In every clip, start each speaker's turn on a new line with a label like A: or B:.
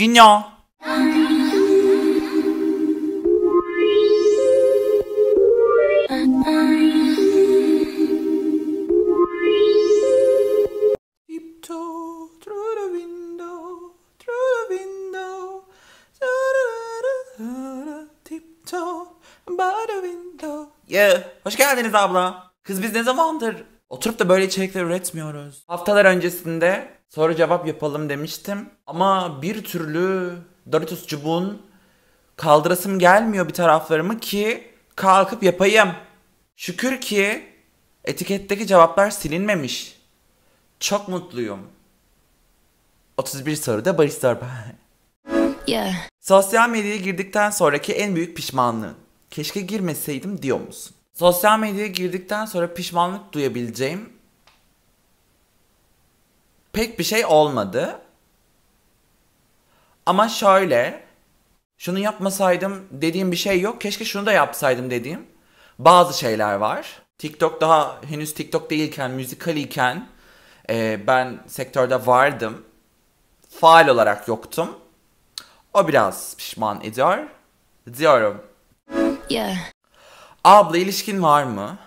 A: Günyo. Yeah. Hoş geldiniz abla. Kız biz ne zamandır oturup da böyle içerikler üretmiyoruz. Haftalar öncesinde soru cevap yapalım demiştim. Ama bir türlü Doritos cubuğun kaldırasım gelmiyor bir taraflarımı ki kalkıp yapayım. Şükür ki etiketteki cevaplar silinmemiş. Çok mutluyum. 31 soruda barista yeah. Sosyal medyaya girdikten sonraki en büyük pişmanlığın. Keşke girmeseydim diyor musun? Sosyal medyaya girdikten sonra pişmanlık duyabileceğim pek bir şey olmadı. Ama şöyle şunu yapmasaydım dediğim bir şey yok. Keşke şunu da yapsaydım dediğim bazı şeyler var. TikTok daha henüz TikTok değilken, müzikal iken e, ben sektörde vardım. Faal olarak yoktum. O biraz pişman ediyor. Diyorum. Yeah. Abla ilişkin var mı?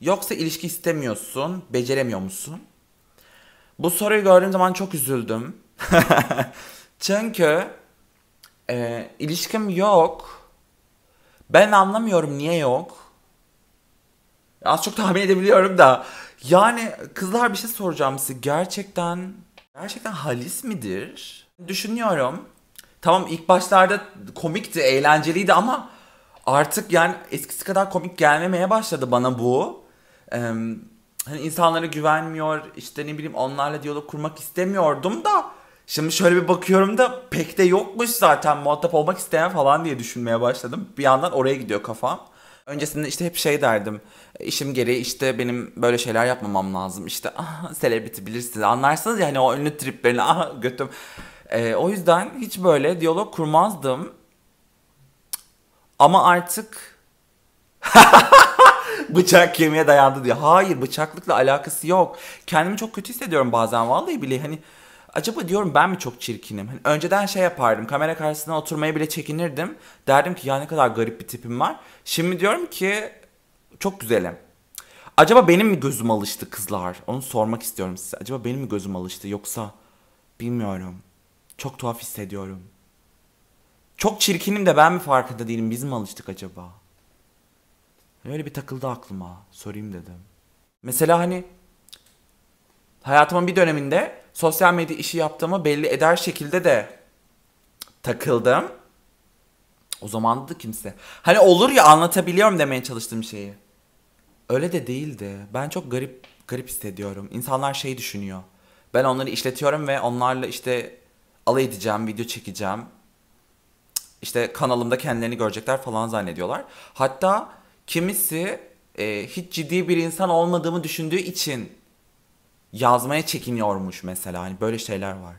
A: Yoksa ilişki istemiyorsun, beceremiyor musun? Bu soruyu gördüğüm zaman çok üzüldüm. Çünkü e, ilişkim yok. Ben anlamıyorum niye yok. Az çok tahmin edebiliyorum da. Yani kızlar bir şey soracağım size. Gerçekten gerçekten halis midir? Düşünüyorum. Tamam ilk başlarda komikti, eğlenceliydi ama artık yani eskisi kadar komik gelmemeye başladı bana bu. Ee, hani insanlara güvenmiyor, işte ne bileyim onlarla diyalog kurmak istemiyordum da Şimdi şöyle bir bakıyorum da pek de yokmuş zaten muhatap olmak isteyen falan diye düşünmeye başladım. Bir yandan oraya gidiyor kafam. Öncesinde işte hep şey derdim. E, işim gereği işte benim böyle şeyler yapmamam lazım. İşte ah selebriti bilirsiniz anlarsınız ya hani o ünlü triplerini ah götüm. Ee, o yüzden hiç böyle diyalog kurmazdım. Ama artık bıçak kemiğe dayandı diye. Hayır bıçaklıkla alakası yok. Kendimi çok kötü hissediyorum bazen vallahi bile hani acaba diyorum ben mi çok çirkinim? Hani önceden şey yapardım. Kamera karşısına oturmaya bile çekinirdim. Derdim ki ya ne kadar garip bir tipim var. Şimdi diyorum ki çok güzelim. Acaba benim mi gözüm alıştı kızlar? Onu sormak istiyorum size. Acaba benim mi gözüm alıştı yoksa bilmiyorum. Çok tuhaf hissediyorum. Çok çirkinim de ben mi farkında değilim? Biz mi alıştık acaba? Öyle bir takıldı aklıma. Sorayım dedim. Mesela hani hayatımın bir döneminde sosyal medya işi yaptığımı belli eder şekilde de takıldım. O zaman da kimse. Hani olur ya anlatabiliyorum demeye çalıştığım şeyi. Öyle de değildi. Ben çok garip garip hissediyorum. İnsanlar şey düşünüyor. Ben onları işletiyorum ve onlarla işte alay edeceğim, video çekeceğim. İşte kanalımda kendilerini görecekler falan zannediyorlar. Hatta kimisi e, hiç ciddi bir insan olmadığımı düşündüğü için yazmaya çekiniyormuş mesela. Hani böyle şeyler var.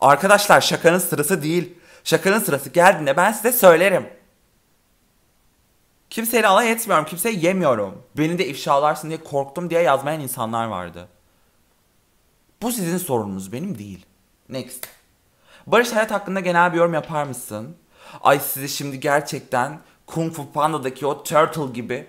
A: Arkadaşlar şakanın sırası değil. Şakanın sırası geldiğinde ben size söylerim. Kimseyle alay etmiyorum, kimseyi yemiyorum. Beni de ifşalarsın diye korktum diye yazmayan insanlar vardı. Bu sizin sorununuz, benim değil. Next. Barış Hayat hakkında genel bir yorum yapar mısın? Ay sizi şimdi gerçekten Kung Fu Panda'daki o turtle gibi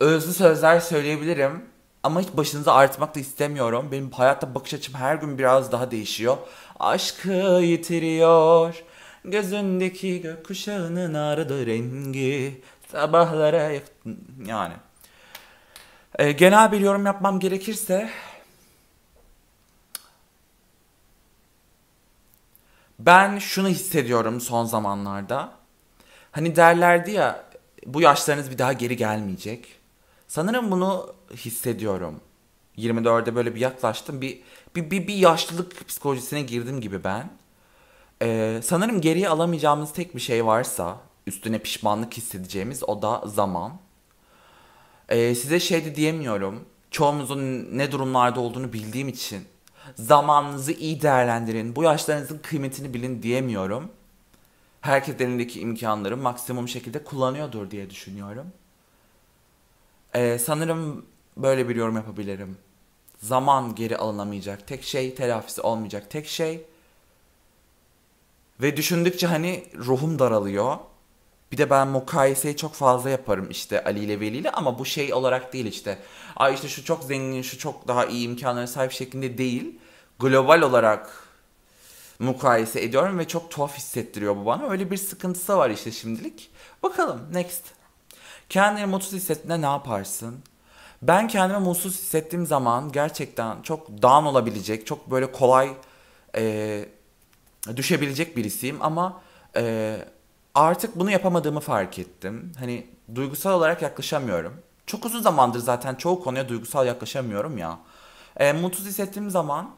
A: özlü sözler söyleyebilirim. Ama hiç başınıza artmak da istemiyorum. Benim hayatta bakış açım her gün biraz daha değişiyor. Aşkı yitiriyor. Gözündeki gökkuşağının arada rengi. Sabahlara yani. E, genel bir yorum yapmam gerekirse ben şunu hissediyorum son zamanlarda. Hani derlerdi ya bu yaşlarınız bir daha geri gelmeyecek. Sanırım bunu hissediyorum. 24'e böyle bir yaklaştım. Bir, bir, bir, bir yaşlılık psikolojisine girdim gibi ben. Ee, sanırım geriye alamayacağımız tek bir şey varsa üstüne pişmanlık hissedeceğimiz o da zaman. Ee, size şey de diyemiyorum. Çoğumuzun ne durumlarda olduğunu bildiğim için zamanınızı iyi değerlendirin, bu yaşlarınızın kıymetini bilin diyemiyorum. Herkes elindeki imkanları maksimum şekilde kullanıyordur diye düşünüyorum. Ee, sanırım böyle bir yorum yapabilirim. Zaman geri alınamayacak. Tek şey telafisi olmayacak. Tek şey ve düşündükçe hani ruhum daralıyor. Bir de ben mukayeseyi çok fazla yaparım işte Ali ile Veli ile ama bu şey olarak değil işte. Ay işte şu çok zengin, şu çok daha iyi imkanlara sahip şeklinde değil. Global olarak mukayese ediyorum ve çok tuhaf hissettiriyor bu bana. Öyle bir sıkıntısı var işte şimdilik. Bakalım next. Kendini mutsuz hissettiğinde ne yaparsın? Ben kendimi mutsuz hissettiğim zaman gerçekten çok down olabilecek, çok böyle kolay e, düşebilecek birisiyim ama e, artık bunu yapamadığımı fark ettim. Hani duygusal olarak yaklaşamıyorum. Çok uzun zamandır zaten çoğu konuya duygusal yaklaşamıyorum ya. E, mutsuz hissettiğim zaman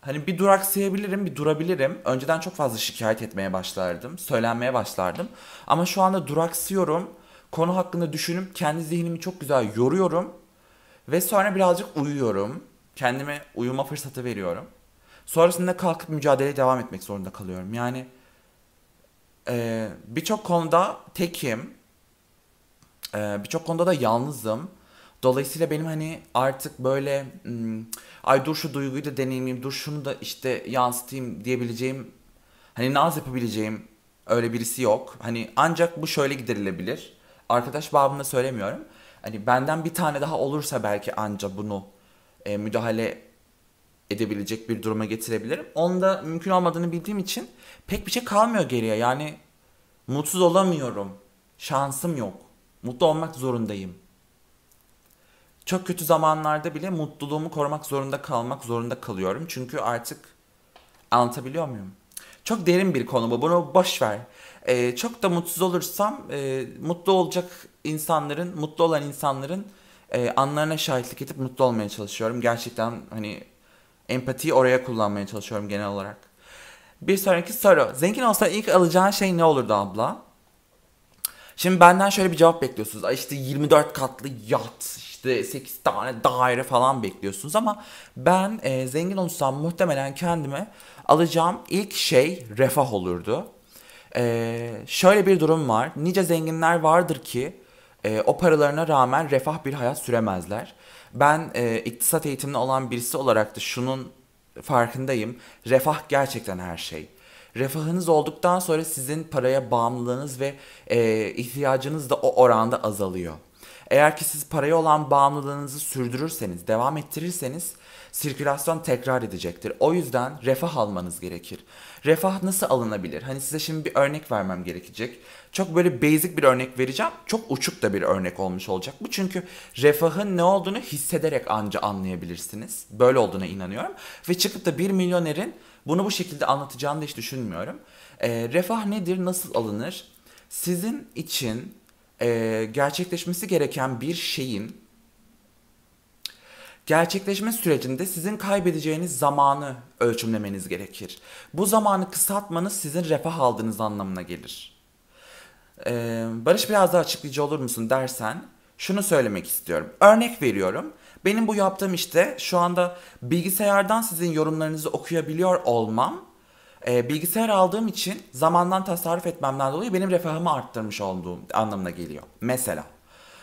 A: hani bir duraksayabilirim, bir durabilirim. Önceden çok fazla şikayet etmeye başlardım, söylenmeye başlardım. Ama şu anda duraksıyorum Konu hakkında düşünüp kendi zihnimi çok güzel yoruyorum. Ve sonra birazcık uyuyorum. Kendime uyuma fırsatı veriyorum. Sonrasında kalkıp mücadeleye devam etmek zorunda kalıyorum. Yani e, birçok konuda tekim. E, birçok konuda da yalnızım. Dolayısıyla benim hani artık böyle hmm, ay dur şu duyguyu da deneyimleyeyim, dur şunu da işte yansıtayım diyebileceğim hani naz yapabileceğim öyle birisi yok. Hani ancak bu şöyle giderilebilir arkadaş babında söylemiyorum. Hani benden bir tane daha olursa belki anca bunu e, müdahale edebilecek bir duruma getirebilirim. Onu da mümkün olmadığını bildiğim için pek bir şey kalmıyor geriye. Yani mutsuz olamıyorum. Şansım yok. Mutlu olmak zorundayım. Çok kötü zamanlarda bile mutluluğumu korumak zorunda kalmak zorunda kalıyorum. Çünkü artık anlatabiliyor muyum? Çok derin bir konu bu. Bunu boş ver. E, çok da mutsuz olursam e, mutlu olacak insanların, mutlu olan insanların e, anlarına şahitlik edip mutlu olmaya çalışıyorum. Gerçekten hani empatiyi oraya kullanmaya çalışıyorum genel olarak. Bir sonraki soru. Zengin olsa ilk alacağın şey ne olurdu abla? Şimdi benden şöyle bir cevap bekliyorsunuz. Ay işte 24 katlı yat, işte 8 tane daire falan bekliyorsunuz ama ben e, zengin olsam muhtemelen kendime alacağım ilk şey refah olurdu. Ee, şöyle bir durum var. Nice zenginler vardır ki e, o paralarına rağmen refah bir hayat süremezler. Ben e, iktisat eğitimli olan birisi olarak da şunun farkındayım. Refah gerçekten her şey. Refahınız olduktan sonra sizin paraya bağımlılığınız ve e, ihtiyacınız da o oranda azalıyor. Eğer ki siz paraya olan bağımlılığınızı sürdürürseniz, devam ettirirseniz Sirkülasyon tekrar edecektir. O yüzden refah almanız gerekir. Refah nasıl alınabilir? Hani size şimdi bir örnek vermem gerekecek. Çok böyle basic bir örnek vereceğim. Çok uçuk da bir örnek olmuş olacak bu. Çünkü refahın ne olduğunu hissederek anca anlayabilirsiniz. Böyle olduğuna inanıyorum. Ve çıkıp da bir milyonerin bunu bu şekilde anlatacağını da hiç düşünmüyorum. E, refah nedir? Nasıl alınır? Sizin için e, gerçekleşmesi gereken bir şeyin Gerçekleşme sürecinde sizin kaybedeceğiniz zamanı ölçümlemeniz gerekir. Bu zamanı kısaltmanız sizin refah aldığınız anlamına gelir. Ee, Barış biraz daha açıklayıcı olur musun dersen şunu söylemek istiyorum. Örnek veriyorum. Benim bu yaptığım işte şu anda bilgisayardan sizin yorumlarınızı okuyabiliyor olmam e, bilgisayar aldığım için zamandan tasarruf etmemden dolayı benim refahımı arttırmış olduğum anlamına geliyor. Mesela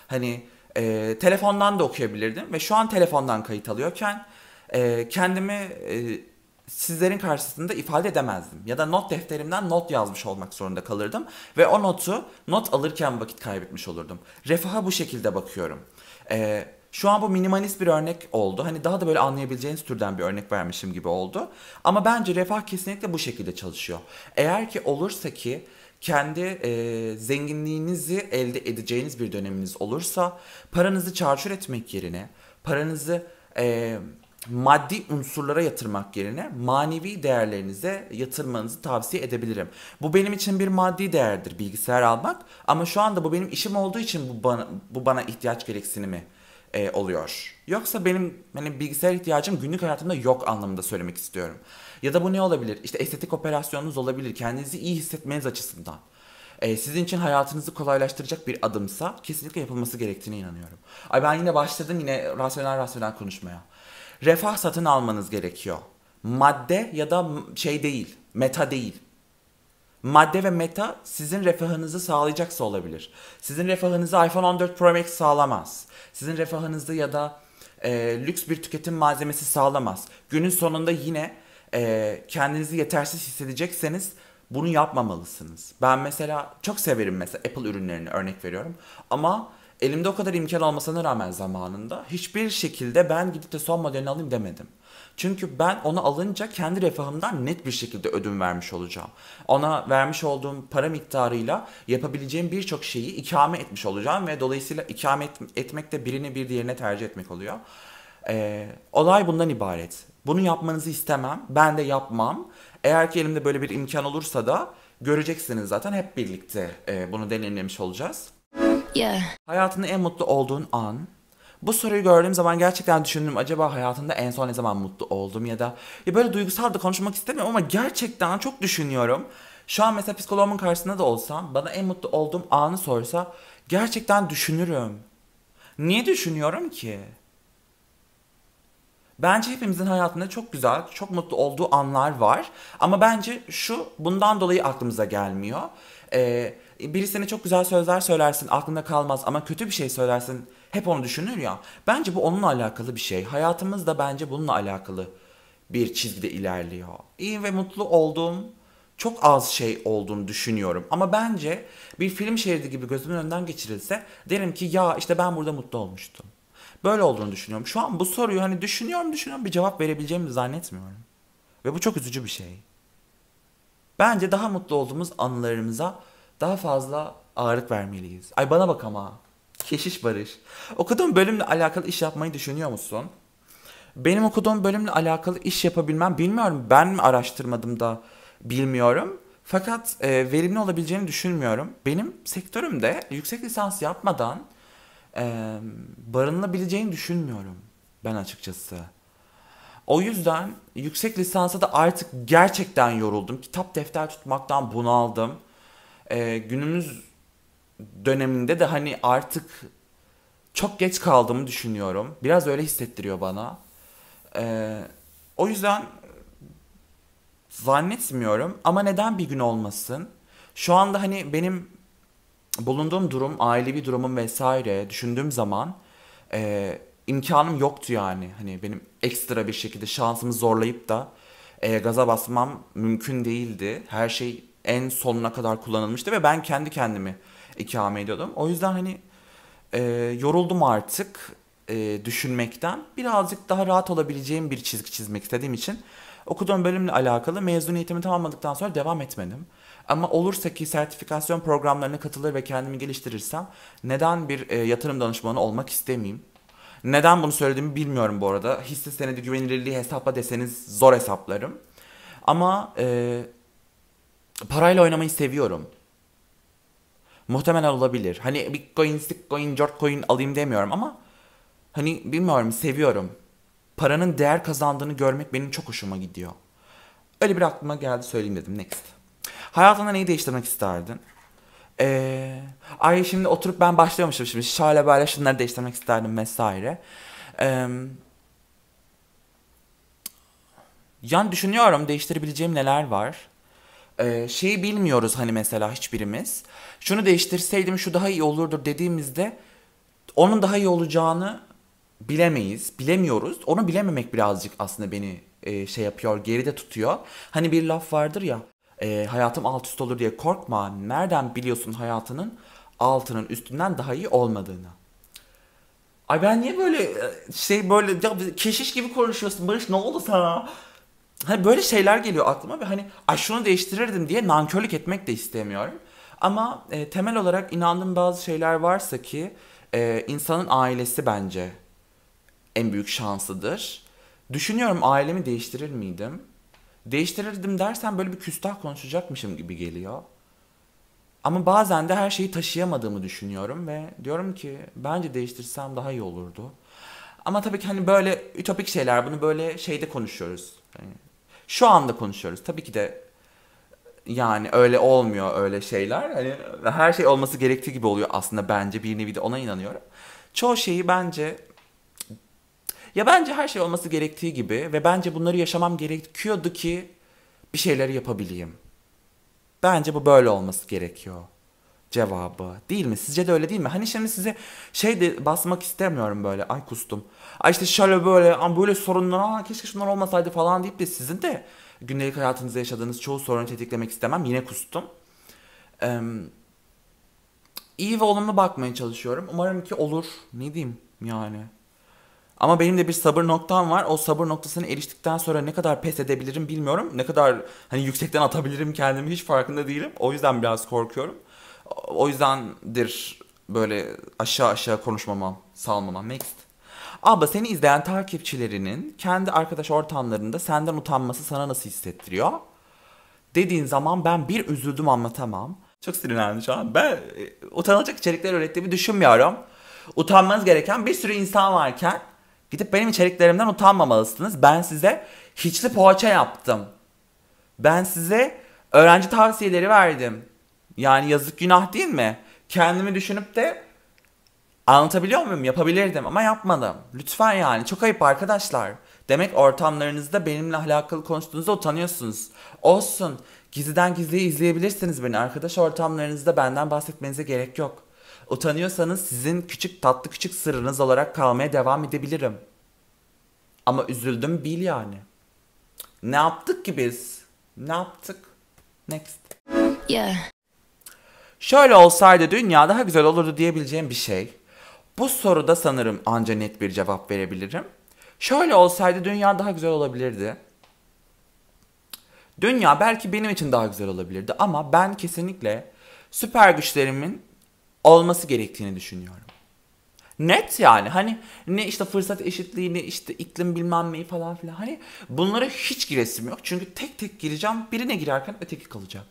A: hani e, telefondan da okuyabilirdim ve şu an telefondan kayıt alıyorken e, kendimi e, sizlerin karşısında ifade edemezdim. Ya da not defterimden not yazmış olmak zorunda kalırdım ve o notu not alırken vakit kaybetmiş olurdum. Refaha bu şekilde bakıyorum. E, şu an bu minimalist bir örnek oldu. Hani daha da böyle anlayabileceğiniz türden bir örnek vermişim gibi oldu. Ama bence refah kesinlikle bu şekilde çalışıyor. Eğer ki olursa ki kendi e, zenginliğinizi elde edeceğiniz bir döneminiz olursa paranızı çarçur etmek yerine paranızı e, maddi unsurlara yatırmak yerine manevi değerlerinize yatırmanızı tavsiye edebilirim. Bu benim için bir maddi değerdir bilgisayar almak ama şu anda bu benim işim olduğu için bu bana, bu bana ihtiyaç gereksinimi e, oluyor. Yoksa benim hani bilgisayar ihtiyacım günlük hayatımda yok anlamında söylemek istiyorum. Ya da bu ne olabilir? İşte estetik operasyonunuz olabilir. Kendinizi iyi hissetmeniz açısından. Ee, sizin için hayatınızı kolaylaştıracak bir adımsa kesinlikle yapılması gerektiğine inanıyorum. Ay ben yine başladım yine rasyonel rasyonel konuşmaya. Refah satın almanız gerekiyor. Madde ya da şey değil, meta değil. Madde ve meta sizin refahınızı sağlayacaksa olabilir. Sizin refahınızı iPhone 14 Pro Max sağlamaz. Sizin refahınızı ya da e, lüks bir tüketim malzemesi sağlamaz. Günün sonunda yine e, kendinizi yetersiz hissedecekseniz bunu yapmamalısınız. Ben mesela çok severim mesela Apple ürünlerini örnek veriyorum. Ama elimde o kadar imkan olmasına rağmen zamanında hiçbir şekilde ben gidip de son modelini alayım demedim. Çünkü ben onu alınca kendi refahımdan net bir şekilde ödün vermiş olacağım. Ona vermiş olduğum para miktarıyla yapabileceğim birçok şeyi ikame etmiş olacağım ve dolayısıyla ikame et, etmek de birini bir diğerine tercih etmek oluyor. Ee, olay bundan ibaret. Bunu yapmanızı istemem. Ben de yapmam. Eğer ki elimde böyle bir imkan olursa da göreceksiniz zaten hep birlikte e, bunu deneyimlemiş olacağız. Yeah. Hayatında en mutlu olduğun an. Bu soruyu gördüğüm zaman gerçekten düşündüm acaba hayatımda en son ne zaman mutlu oldum ya da ya böyle duygusal da konuşmak istemiyorum ama gerçekten çok düşünüyorum. Şu an mesela psikoloğumun karşısında da olsam bana en mutlu olduğum anı sorsa gerçekten düşünürüm. Niye düşünüyorum ki? Bence hepimizin hayatında çok güzel, çok mutlu olduğu anlar var. Ama bence şu bundan dolayı aklımıza gelmiyor. Ee, birisine çok güzel sözler söylersin aklında kalmaz ama kötü bir şey söylersin hep onu düşünür ya. Bence bu onunla alakalı bir şey. Hayatımız da bence bununla alakalı bir çizgide ilerliyor. İyi ve mutlu olduğum çok az şey olduğunu düşünüyorum. Ama bence bir film şeridi gibi gözümün önünden geçirilse derim ki ya işte ben burada mutlu olmuştum. Böyle olduğunu düşünüyorum. Şu an bu soruyu hani düşünüyorum düşünüyorum bir cevap verebileceğimi zannetmiyorum. Ve bu çok üzücü bir şey. Bence daha mutlu olduğumuz anılarımıza daha fazla ağırlık vermeliyiz. Ay bana bak ama. Keşiş Barış. Okuduğun bölümle alakalı iş yapmayı düşünüyor musun? Benim okuduğum bölümle alakalı iş yapabilmem bilmiyorum. Ben mi araştırmadım da bilmiyorum. Fakat e, verimli olabileceğini düşünmüyorum. Benim sektörümde yüksek lisans yapmadan e, barınılabileceğini düşünmüyorum ben açıkçası. O yüzden yüksek lisansa da artık gerçekten yoruldum. Kitap defter tutmaktan bunaldım. E, günümüz döneminde de hani artık çok geç kaldığımı düşünüyorum. Biraz öyle hissettiriyor bana. E, o yüzden zannetmiyorum ama neden bir gün olmasın? Şu anda hani benim bulunduğum durum, ailevi durumum vesaire düşündüğüm zaman e, imkanım yoktu yani. Hani benim ekstra bir şekilde şansımı zorlayıp da e, gaza basmam mümkün değildi. Her şey en sonuna kadar kullanılmıştı ve ben kendi kendimi ikame ediyordum. O yüzden hani e, yoruldum artık e, düşünmekten. Birazcık daha rahat olabileceğim bir çizgi çizmek istediğim için okuduğum bölümle alakalı mezuniyetimi tamamladıktan sonra devam etmedim. Ama olursa ki sertifikasyon programlarına katılır ve kendimi geliştirirsem neden bir e, yatırım danışmanı olmak istemeyeyim? Neden bunu söylediğimi bilmiyorum bu arada. Hisse senedi güvenilirliği hesapla deseniz zor hesaplarım. Ama e, parayla oynamayı seviyorum. Muhtemelen olabilir. Hani bitcoin, sitcoin, coin alayım demiyorum ama hani bilmiyorum seviyorum. Paranın değer kazandığını görmek benim çok hoşuma gidiyor. Öyle bir aklıma geldi söyleyeyim dedim. Next. Hayatında neyi değiştirmek isterdin? Ee, ay şimdi oturup ben başlıyormuşum şimdi şöyle böyle şunları değiştirmek isterdim vesaire. Ee, yani düşünüyorum değiştirebileceğim neler var. Ee, şeyi bilmiyoruz hani mesela hiçbirimiz. Şunu değiştirseydim şu daha iyi olurdu dediğimizde onun daha iyi olacağını bilemeyiz, bilemiyoruz. Onu bilememek birazcık aslında beni e, şey yapıyor, geride tutuyor. Hani bir laf vardır ya, e, hayatım alt üst olur diye korkma. Nereden biliyorsun hayatının altının üstünden daha iyi olmadığını? Ay ben niye böyle e, şey böyle ya keşiş gibi konuşuyorsun Barış ne oldu sana? Hani böyle şeyler geliyor aklıma ve hani ay şunu değiştirirdim diye nankörlük etmek de istemiyorum. Ama e, temel olarak inandığım bazı şeyler varsa ki e, insanın ailesi bence en büyük şansıdır. Düşünüyorum ailemi değiştirir miydim? değiştirirdim dersen böyle bir küstah konuşacakmışım gibi geliyor. Ama bazen de her şeyi taşıyamadığımı düşünüyorum ve diyorum ki bence değiştirsem daha iyi olurdu. Ama tabii ki hani böyle ütopik şeyler bunu böyle şeyde konuşuyoruz. Yani şu anda konuşuyoruz. Tabii ki de yani öyle olmuyor öyle şeyler. Hani her şey olması gerektiği gibi oluyor aslında bence bir nevi de ona inanıyorum. Çoğu şeyi bence ya bence her şey olması gerektiği gibi ve bence bunları yaşamam gerekiyordu ki bir şeyleri yapabileyim. Bence bu böyle olması gerekiyor cevabı. Değil mi? Sizce de öyle değil mi? Hani şimdi size şey de basmak istemiyorum böyle. Ay kustum. Ay işte şöyle böyle böyle sorunlar. Aa, keşke şunlar olmasaydı falan deyip de sizin de gündelik hayatınızda yaşadığınız çoğu sorunu tetiklemek istemem. Yine kustum. Ee, iyi ve olumlu bakmaya çalışıyorum. Umarım ki olur. Ne diyeyim yani. Ama benim de bir sabır noktam var. O sabır noktasına eriştikten sonra ne kadar pes edebilirim bilmiyorum. Ne kadar hani yüksekten atabilirim kendimi hiç farkında değilim. O yüzden biraz korkuyorum. O yüzdendir böyle aşağı aşağı konuşmamam, salmamam. Next. Abla seni izleyen takipçilerinin kendi arkadaş ortamlarında senden utanması sana nasıl hissettiriyor? Dediğin zaman ben bir üzüldüm anlatamam. Çok sinirlendim şu an. Ben e, utanacak içerikler ürettiğimi düşünmüyorum. Utanmanız gereken bir sürü insan varken Gidip benim içeriklerimden utanmamalısınız. Ben size hiçli poğaça yaptım. Ben size öğrenci tavsiyeleri verdim. Yani yazık günah değil mi? Kendimi düşünüp de anlatabiliyor muyum? Yapabilirdim ama yapmadım. Lütfen yani çok ayıp arkadaşlar. Demek ortamlarınızda benimle alakalı konuştuğunuzda utanıyorsunuz. Olsun. Gizliden gizliye izleyebilirsiniz beni. Arkadaş ortamlarınızda benden bahsetmenize gerek yok. Utanıyorsanız sizin küçük tatlı küçük sırrınız olarak kalmaya devam edebilirim. Ama üzüldüm bil yani. Ne yaptık ki biz? Ne yaptık? Next. Yeah. Şöyle olsaydı dünya daha güzel olurdu diyebileceğim bir şey. Bu soruda sanırım anca net bir cevap verebilirim. Şöyle olsaydı dünya daha güzel olabilirdi. Dünya belki benim için daha güzel olabilirdi ama ben kesinlikle süper güçlerimin olması gerektiğini düşünüyorum. Net yani hani ne işte fırsat eşitliği ne işte iklim bilmem neyi falan filan hani bunlara hiç giresim yok. Çünkü tek tek gireceğim birine girerken öteki kalacak.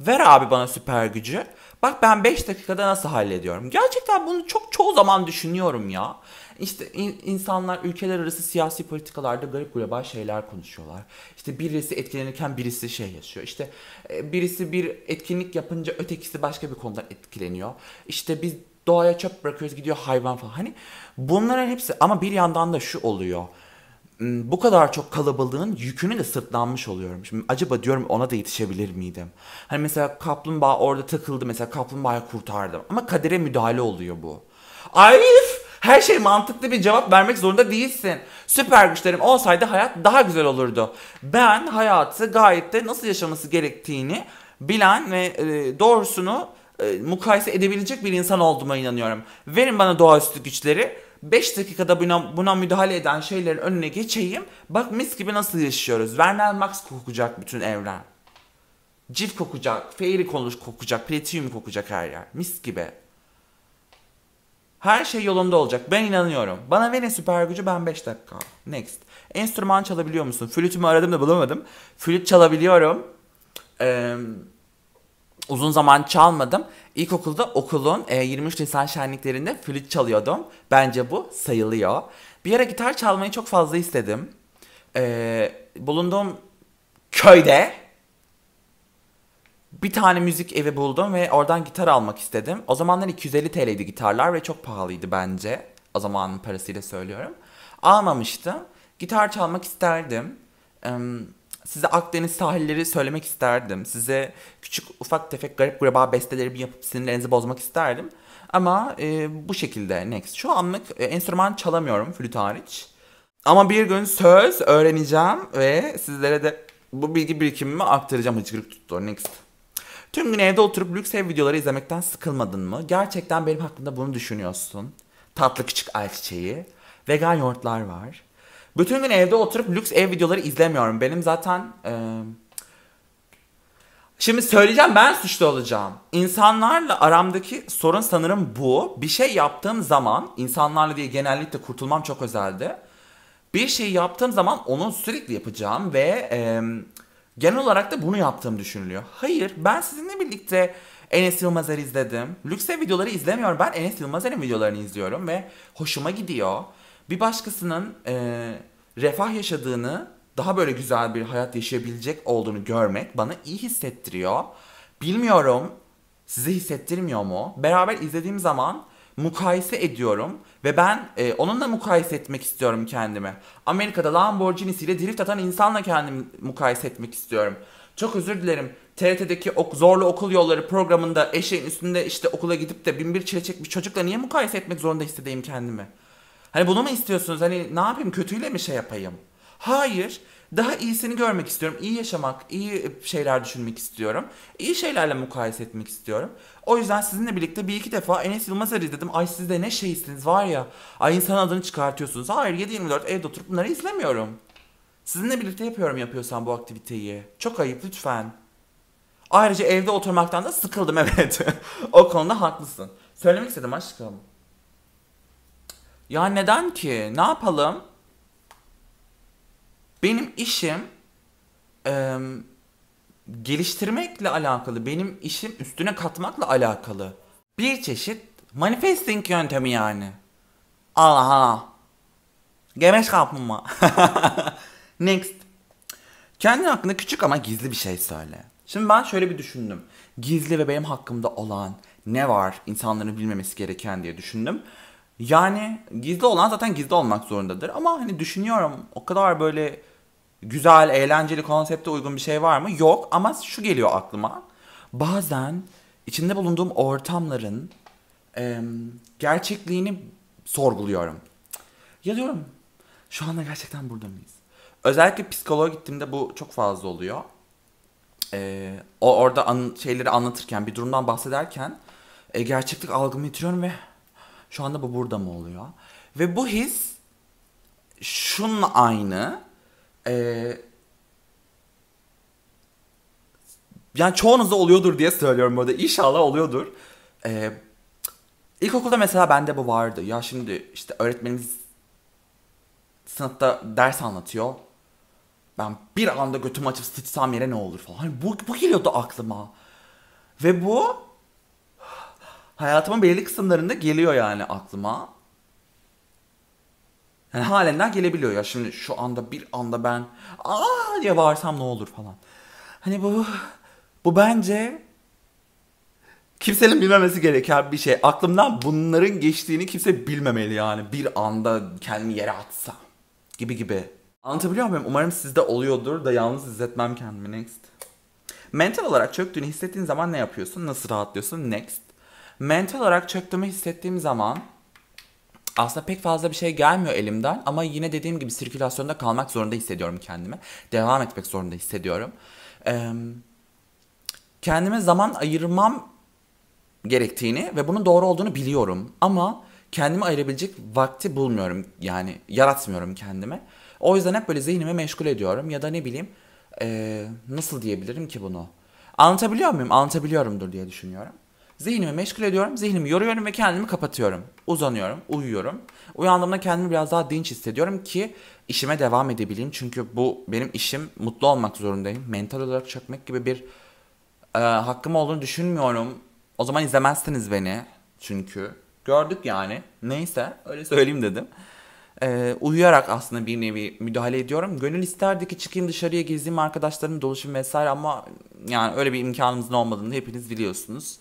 A: Ver abi bana süper gücü bak ben 5 dakikada nasıl hallediyorum. Gerçekten bunu çok çoğu zaman düşünüyorum ya. İşte in, insanlar ülkeler arası siyasi politikalarda garip global şeyler konuşuyorlar. İşte birisi etkilenirken birisi şey yaşıyor. İşte e, birisi bir etkinlik yapınca ötekisi başka bir konudan etkileniyor. İşte biz doğaya çöp bırakıyoruz gidiyor hayvan falan. Hani bunların hepsi ama bir yandan da şu oluyor hmm, bu kadar çok kalabalığın yükünü de sırtlanmış oluyorum. Şimdi acaba diyorum ona da yetişebilir miydim? Hani mesela kaplumbağa orada takıldı mesela kaplumbağayı kurtardım. Ama kadere müdahale oluyor bu. Ay her şey mantıklı bir cevap vermek zorunda değilsin. Süper güçlerim olsaydı hayat daha güzel olurdu. Ben hayatı gayet de nasıl yaşaması gerektiğini bilen ve e, doğrusunu e, mukayese edebilecek bir insan olduğuma inanıyorum. Verin bana doğaüstü güçleri. 5 dakikada buna, buna müdahale eden şeylerin önüne geçeyim. Bak mis gibi nasıl yaşıyoruz. Werner Max kokacak bütün evren. Cif kokacak, fairy konuş kokacak, platinum kokacak her yer. Mis gibi. Her şey yolunda olacak. Ben inanıyorum. Bana ne süper gücü ben 5 dakika. Next. Enstrüman çalabiliyor musun? Flütümü aradım da bulamadım. Flüt çalabiliyorum. Ee, uzun zaman çalmadım. İlkokulda okulun e, 23 Nisan şenliklerinde flüt çalıyordum. Bence bu sayılıyor. Bir ara gitar çalmayı çok fazla istedim. Ee, bulunduğum köyde bir tane müzik evi buldum ve oradan gitar almak istedim. O zamanlar 250 TL'ydi gitarlar ve çok pahalıydı bence. O zamanın parasıyla söylüyorum. Almamıştım. Gitar çalmak isterdim. size Akdeniz sahilleri söylemek isterdim. Size küçük ufak tefek garip gureba besteleri bir yapıp sinirlerinizi bozmak isterdim. Ama e, bu şekilde next. Şu anlık e, enstrüman çalamıyorum flüt hariç. Ama bir gün söz öğreneceğim ve sizlere de bu bilgi birikimimi aktaracağım hıçkırık tuttu. Next. Tüm gün evde oturup lüks ev videoları izlemekten sıkılmadın mı? Gerçekten benim hakkında bunu düşünüyorsun. Tatlı küçük ayçiçeği. Vegan yoğurtlar var. Bütün gün evde oturup lüks ev videoları izlemiyorum. Benim zaten... E... Şimdi söyleyeceğim ben suçlu olacağım. İnsanlarla aramdaki sorun sanırım bu. Bir şey yaptığım zaman, insanlarla diye genellikle kurtulmam çok özelde. Bir şey yaptığım zaman onu sürekli yapacağım ve e, genel olarak da bunu yaptığım düşünülüyor. Hayır ben sizinle birlikte Enes Yılmazer'i izledim. Lükse videoları izlemiyorum. Ben Enes Yılmazer'in videolarını izliyorum ve hoşuma gidiyor. Bir başkasının e, refah yaşadığını, daha böyle güzel bir hayat yaşayabilecek olduğunu görmek bana iyi hissettiriyor. Bilmiyorum size hissettirmiyor mu? Beraber izlediğim zaman mukayese ediyorum ve ben e, onunla mukayese etmek istiyorum kendimi. Amerika'da Lamborghini'siyle drift atan insanla kendimi mukayese etmek istiyorum. Çok özür dilerim. TRT'deki ok, zorlu okul yolları programında eşeğin üstünde işte okula gidip de bin bir çile çekmiş çocukla niye mukayese etmek zorunda hissedeyim kendimi? Hani bunu mu istiyorsunuz? Hani ne yapayım kötüyle mi şey yapayım? Hayır. Daha iyisini görmek istiyorum. İyi yaşamak, iyi şeyler düşünmek istiyorum. İyi şeylerle mukayese etmek istiyorum. O yüzden sizinle birlikte bir iki defa Enes Yılmaz'ı izledim. Ay siz de ne şeysiniz var ya. Ay insan adını çıkartıyorsunuz. Hayır 7-24 evde oturup bunları izlemiyorum. Sizinle birlikte yapıyorum yapıyorsam bu aktiviteyi. Çok ayıp lütfen. Ayrıca evde oturmaktan da sıkıldım evet. o konuda haklısın. Söylemek istedim aşkım. Ya neden ki? Ne yapalım? Benim işim e, geliştirmekle alakalı, benim işim üstüne katmakla alakalı. Bir çeşit manifesting yöntemi yani. Aha. Gemeş şey kapma. Next. Kendin hakkında küçük ama gizli bir şey söyle. Şimdi ben şöyle bir düşündüm. Gizli ve benim hakkımda olan ne var insanların bilmemesi gereken diye düşündüm. Yani gizli olan zaten gizli olmak zorundadır. Ama hani düşünüyorum o kadar böyle güzel, eğlenceli konsepte uygun bir şey var mı? Yok ama şu geliyor aklıma. Bazen içinde bulunduğum ortamların e, gerçekliğini sorguluyorum. Ya diyorum şu anda gerçekten burada mıyız? Özellikle psikoloğa gittiğimde bu çok fazla oluyor. E, o orada an, şeyleri anlatırken, bir durumdan bahsederken e, gerçeklik algımı yitiriyorum ve şu anda bu burada mı oluyor? Ve bu his şunun aynı ee, yani çoğunuzda oluyordur diye söylüyorum burada. İnşallah oluyordur. Ee, ilkokulda mesela bende bu vardı. Ya şimdi işte öğretmenimiz sınıfta ders anlatıyor. Ben bir anda götümü açıp sıçsam yere ne olur falan. Hani bu, bu geliyordu aklıma. Ve bu hayatımın belli kısımlarında geliyor yani aklıma. Yani halen daha gelebiliyor ya şimdi şu anda bir anda ben aa diye bağırsam ne olur falan. Hani bu bu bence kimsenin bilmemesi gereken bir şey. Aklımdan bunların geçtiğini kimse bilmemeli yani. Bir anda kendimi yere atsa gibi gibi. Anlatabiliyor muyum? Umarım sizde oluyordur da yalnız hissetmem kendimi. Next. Mental olarak çöktüğünü hissettiğin zaman ne yapıyorsun? Nasıl rahatlıyorsun? Next. Mental olarak çöktüğümü hissettiğim zaman aslında pek fazla bir şey gelmiyor elimden ama yine dediğim gibi sirkülasyonda kalmak zorunda hissediyorum kendimi. Devam etmek zorunda hissediyorum. Ee, kendime zaman ayırmam gerektiğini ve bunun doğru olduğunu biliyorum ama kendimi ayırabilecek vakti bulmuyorum yani yaratmıyorum kendime. O yüzden hep böyle zihnimi meşgul ediyorum ya da ne bileyim ee, nasıl diyebilirim ki bunu? Anlatabiliyor muyum? Anlatabiliyorumdur diye düşünüyorum. Zihnimi meşgul ediyorum, zihnimi yoruyorum ve kendimi kapatıyorum. Uzanıyorum, uyuyorum. Uyandığımda kendimi biraz daha dinç hissediyorum ki işime devam edebileyim. Çünkü bu benim işim, mutlu olmak zorundayım. Mental olarak çökmek gibi bir e, hakkım olduğunu düşünmüyorum. O zaman izlemezsiniz beni çünkü. Gördük yani. Neyse öyle söyleyeyim dedim. Ee, uyuyarak aslında bir nevi müdahale ediyorum. Gönül isterdi ki çıkayım dışarıya gezeyim arkadaşlarım doluşum vesaire ama yani öyle bir imkanımızın olmadığını hepiniz biliyorsunuz.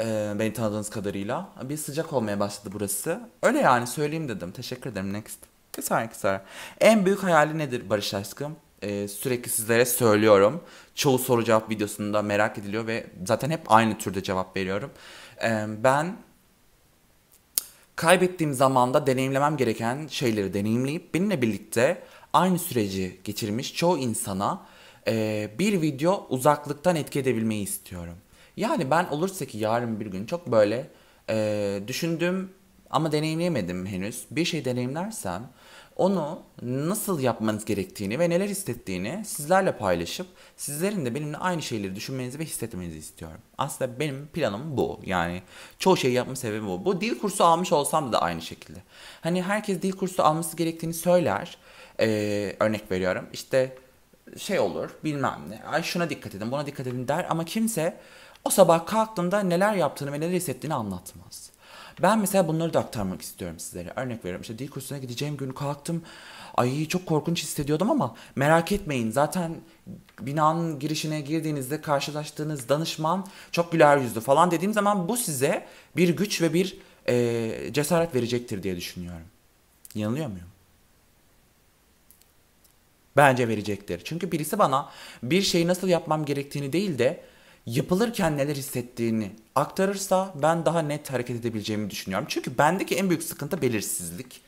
A: Ee, beni tanıdığınız kadarıyla. Bir sıcak olmaya başladı burası. Öyle yani söyleyeyim dedim. Teşekkür ederim. Next. Kısar kısar. En büyük hayali nedir Barış aşkım? Ee, sürekli sizlere söylüyorum. Çoğu soru cevap videosunda merak ediliyor ve zaten hep aynı türde cevap veriyorum. Ee, ben kaybettiğim zamanda deneyimlemem gereken şeyleri deneyimleyip benimle birlikte aynı süreci geçirmiş çoğu insana e, bir video uzaklıktan etki edebilmeyi istiyorum. Yani ben olursa ki yarın bir gün çok böyle e, düşündüm ama deneyimleyemedim henüz. Bir şey deneyimlersem onu nasıl yapmanız gerektiğini ve neler hissettiğini sizlerle paylaşıp sizlerin de benimle aynı şeyleri düşünmenizi ve hissetmenizi istiyorum. Aslında benim planım bu. Yani çoğu şeyi yapma sebebim bu. Bu dil kursu almış olsam da aynı şekilde. Hani herkes dil kursu alması gerektiğini söyler. Ee, örnek veriyorum. İşte şey olur bilmem ne. Ay şuna dikkat edin buna dikkat edin der ama kimse o sabah kalktığında neler yaptığını ve neler hissettiğini anlatmaz. Ben mesela bunları da aktarmak istiyorum sizlere. Örnek veriyorum işte dil kursuna gideceğim gün kalktım. Ay çok korkunç hissediyordum ama merak etmeyin zaten binanın girişine girdiğinizde karşılaştığınız danışman çok güler yüzlü falan dediğim zaman bu size bir güç ve bir e, cesaret verecektir diye düşünüyorum. Yanılıyor muyum? Bence verecektir. Çünkü birisi bana bir şeyi nasıl yapmam gerektiğini değil de yapılırken neler hissettiğini aktarırsa ben daha net hareket edebileceğimi düşünüyorum. Çünkü bendeki en büyük sıkıntı belirsizlik.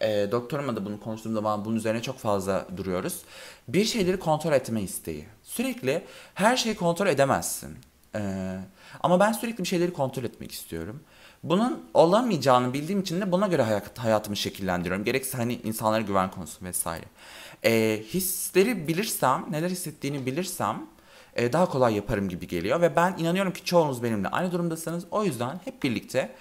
A: E, ee, doktoruma da bunu konuştuğum zaman bunun üzerine çok fazla duruyoruz. Bir şeyleri kontrol etme isteği. Sürekli her şeyi kontrol edemezsin. E, ama ben sürekli bir şeyleri kontrol etmek istiyorum. Bunun olamayacağını bildiğim için de buna göre hayat, hayatımı şekillendiriyorum. Gerekse hani insanlara güven konusu vesaire. E, hisleri bilirsem, neler hissettiğini bilirsem e, daha kolay yaparım gibi geliyor ve ben inanıyorum ki çoğunuz benimle aynı durumdasınız. O yüzden hep birlikte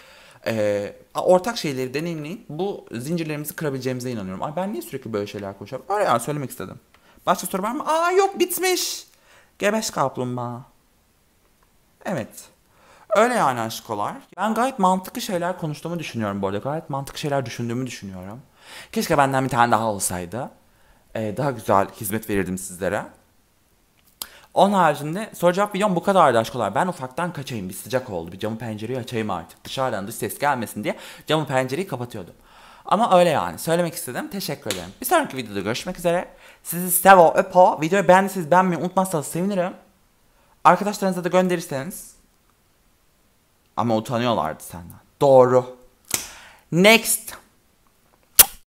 A: e, ortak şeyleri deneyimleyip bu zincirlerimizi kırabileceğimize inanıyorum. Ay ben niye sürekli böyle şeyler koşuyorum? Öyle yani söylemek istedim. Başka soru var mı? Aa yok bitmiş. Gebeş kaplumbağa. Evet. Öyle yani aşkolar. Ben gayet mantıklı şeyler konuştuğumu düşünüyorum bu arada. Gayet mantıklı şeyler düşündüğümü düşünüyorum. Keşke benden bir tane daha olsaydı. Ee, daha güzel hizmet verirdim sizlere. Onun haricinde soru cevap videom bu kadardı aşkolar. Ben ufaktan kaçayım bir sıcak oldu. Bir camı pencereyi açayım artık. Dışarıdan dış ses gelmesin diye camı pencereyi kapatıyordum. Ama öyle yani. Söylemek istedim. Teşekkür ederim. Bir sonraki videoda görüşmek üzere. Sizi sevo öpo. Videoyu beğendiyseniz beğenmeyi unutmazsanız sevinirim. Arkadaşlarınıza da gönderirseniz. Ama utanıyorlardı senden. Doğru. Next.